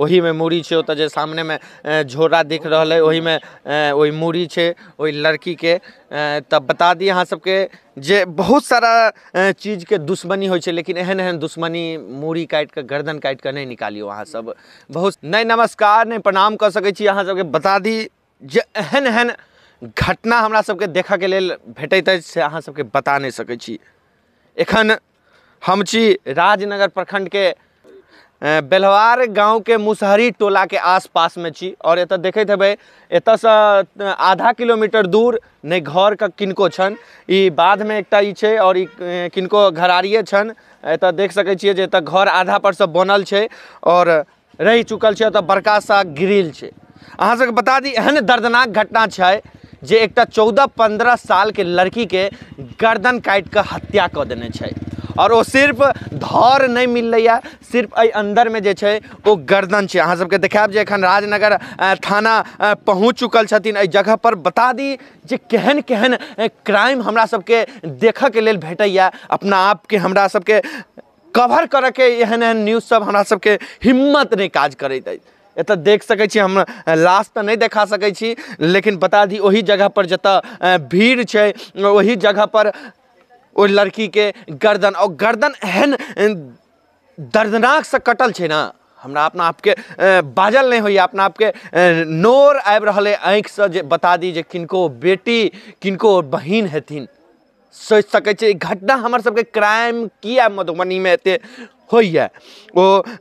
वही में मूड़ी है जे सामने में झोरा दिख रहा है वही में वही मूड़ी है वही लड़की के तब बता दी अहाँ सबके जे बहुत सारा चीज के दुश्मनी हो लेकिन एहन एहन दुश्मनी मूड़ी काटि के गर्दन काटि के नहीं निकालियौ अहाँ सब बहुत नहीं नमस्कार नहीं प्रणाम कर सकै अहाँ सबके बता दी जे एहन एहन घटना हमरा सबके देख के लिए अछि से अहाँ सबके बता नहीं सकती एखन हम छी राजनगर के बेलवार गांव के मुसहरी टोला के आसपास में छी और एतऽ देखे हे एतऽसँ आधा किलोमीटर दूर ने घर का किनको छन ई में एक और किनको घरारिये छन एतऽ देख सकै जे घर आधा पर से बनल है और रही चुकल है तो बड़का सा ग्रिल है अहाँ सबके बता दी एहन दर्दनाक घटना है जे एक चौदह पंद्रह साल के लड़की के गर्दन के हत्या कर देने छे और वो सिर्फ धर नहीं मिल रही है सिर्फ अ अंदर में जे वो गर्दन है अहाँ सबके देखाब अखन राजनगर थाना पहुँच चुकल छथिन अ जगह पर बता दी जे केहन केहन क्राइम हमरा सबके देख के भेट है अपना आप के हमरा सबके कवर के एहन एहन सब हमरा सबके हिम्मत नहीं काज कर एत देख सकै छी हम लास्ट तो नहीं देखा सकै छी लेकिन बता दी वही जगह पर जत भीड़ वही जगह पर लड़की के गर्दन और गर्दन एहन से कटल है ना हमरा अपना आपके बाजल नहीं हो अपना आपके नोर आबि रहल अइ आँखिसँ बता दी जे किनको बेटी किनको बहन हेथिन सोच सकते घटना हमारे क्राइम किया में एतेक हो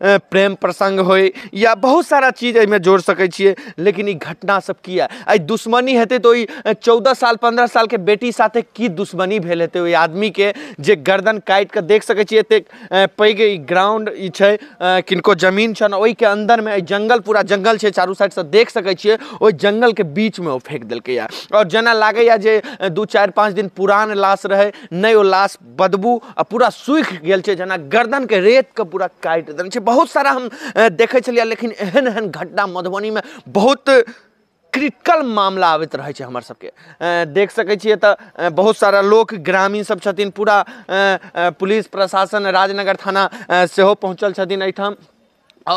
प्रेम प्रसंग हो या बहुत सारा चीज में जोड़ सकै छियै लेकिन ई घटनासभ किया आई दुश्मनी हेतु तो चौदह साल साल के बेटी साथे की दुश्मनी भेल हेतै आदमी के जे गर्दन काटि के देख सकै पैग ग्राउंड किनको जमीन छनि के अंदर में जंगल पूरा जंगल है चारू सा देख सकै जंगल के बीच में वो फेंक देलकैए और जना लागैए जे दू चार पाँच दिन पुरान लाश रहे नहीं लाश बदबू आ पूरा सूखि गया जना गर्दन के रे रेत के पूरा काटि देने बहुत सारा हम देखे लेकिन एहन एहन घटना मधुबनी में बहुत क्रिटिकल मामला आबित रहे छै हमर सबके देख सकै बहुत सारा लोग ग्रामीण सब छथिन पूरा पुलिस प्रशासन राजनगर थाना सेहो पहुँचल छथिन एहिठाम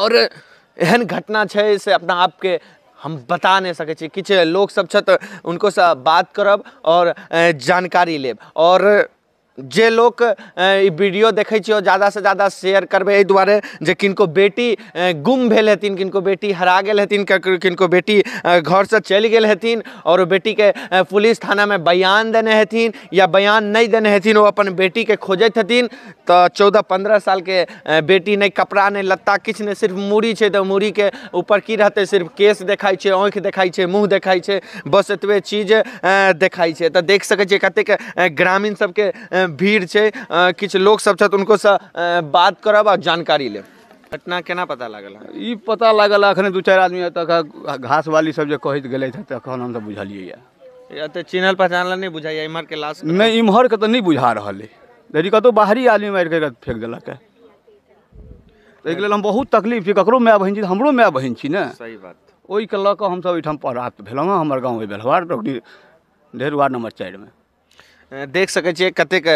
और एहन घटना है से अपना आपके हम बता नहीं सकै छी लोग सब छथि उनको से बात करब और जानकारी लेब और जे लोग वीडियो देखै ज़्यादा से ज़्यादा शेयर करबे एहि दुआरे जे किनको बेटी गुम भेल हेथिन किनको बेटी हरा गेल हेथिन किनको बेटी से चल गेल हेथिन बेटी के पुलिस थाना में बयान देने हेथिन या बयान नहीं देने हेथिन वो अपन बेटी के खोजैत हेथिन तो चौदह पंद्रह साल के बेटी नहीं कपड़ा नहीं लत्ता कि नहीं सिर्फ मूड़ी है तो मूड़ी के ऊपर की रहते सिर्फ केस देखा छै देखा मुँह देखा बस एतबे चीज देखा है देख सकते कतेक ग्रामीण सबके भीड़ है कि लोग सब उनको सा बात करब आ जानकारी ले घटना केना पता लागल ई पता लागल अखन दू चार आदमी घास वाली सब जे कहैत गेलथि तखन हमसब बुझलियै चिन्हल पहचानल नहीं बुझाइए इम्हर के लाश नहीं इम्हर के नहीं बुझा रहा है यदि बाहरी आदमी मारिक फेंक दिलक है ताहिके लेल हम बहुत तकलीफ छी ककरो माय बहन छी हमरो माय बहन छी ने सही बात के लऽ कऽ हमसभ एहिठाम प्राप्त भेलहुँ हँ हमर गाँव अइ बेलवार ढेर वार्ड नम्बर में देख सकें कतेक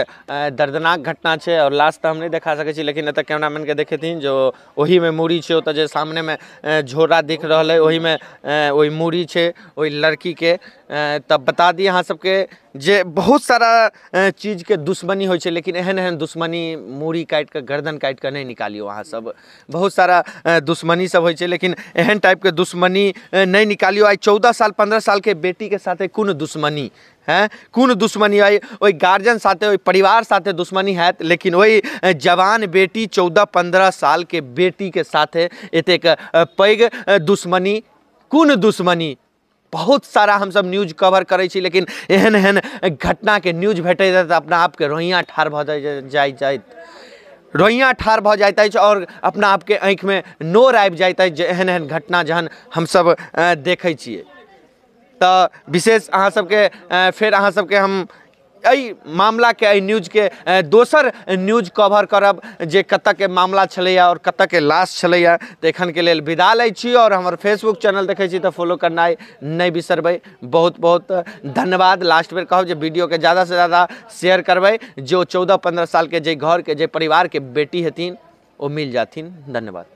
दर्दनाक घटना है और लास्ट तो हम नहीं देखा सकै छी लेकिन के देखे थी जो ओहीमे मूड़ी है तो सामने में झोरा दिख वही में वही मूरी मूड़ी वही लड़की के तब बता दी अहाँ सबके जे बहुत सारा चीज़ के दुश्मनी हो लेकिन एहन एहन दुश्मनी मूड़ी के गर्दन नहीं निकालियो अहाँ सब बहुत सारा दुश्मनी सब हो लेकिन एहन के दुश्मनी नहीं निकालियो आइ चौदह साल पंद्रह के बेटी के साथ कौन दुश्मनी हैं कौन दुश्मनी है वही गार्जियन साथे वही परिवार साथे दुश्मनी है लेकिन वही जवान बेटी चौदह पंद्रह साल के बेटी के साथे एतेक पैग दुश्मनी कौन दुश्मनी बहुत सारा हम सब न्यूज कवर करे लेकिन एहन एहन के न्यूज भेट अपना आप के रोइया भऽ जाइत रोइया रोइयाँ भ भऽ और अछि अपना आपके में नोर आबि जाइत एहन एहन घटना जहन हम सब देखे तो विशेष अहाँ सबके फिर अहाँ सबके हम एहि के न्यूज के दोसर न्यूज कवर करब जे के मामला और कत के लाश तो तऽ के लिए विदा ले छी आओर फेसबुक चैनल देखे तो फॉलो करना नहीं बिसरब बहुत बहुत धन्यवाद लास्ट बेर कहब जो वीडियो के ज़्यादा शेयर करब चौदह पंद्रह साल के जे घर के जे परिवार के बेटी हथिन वो मिल जाती धन्यवाद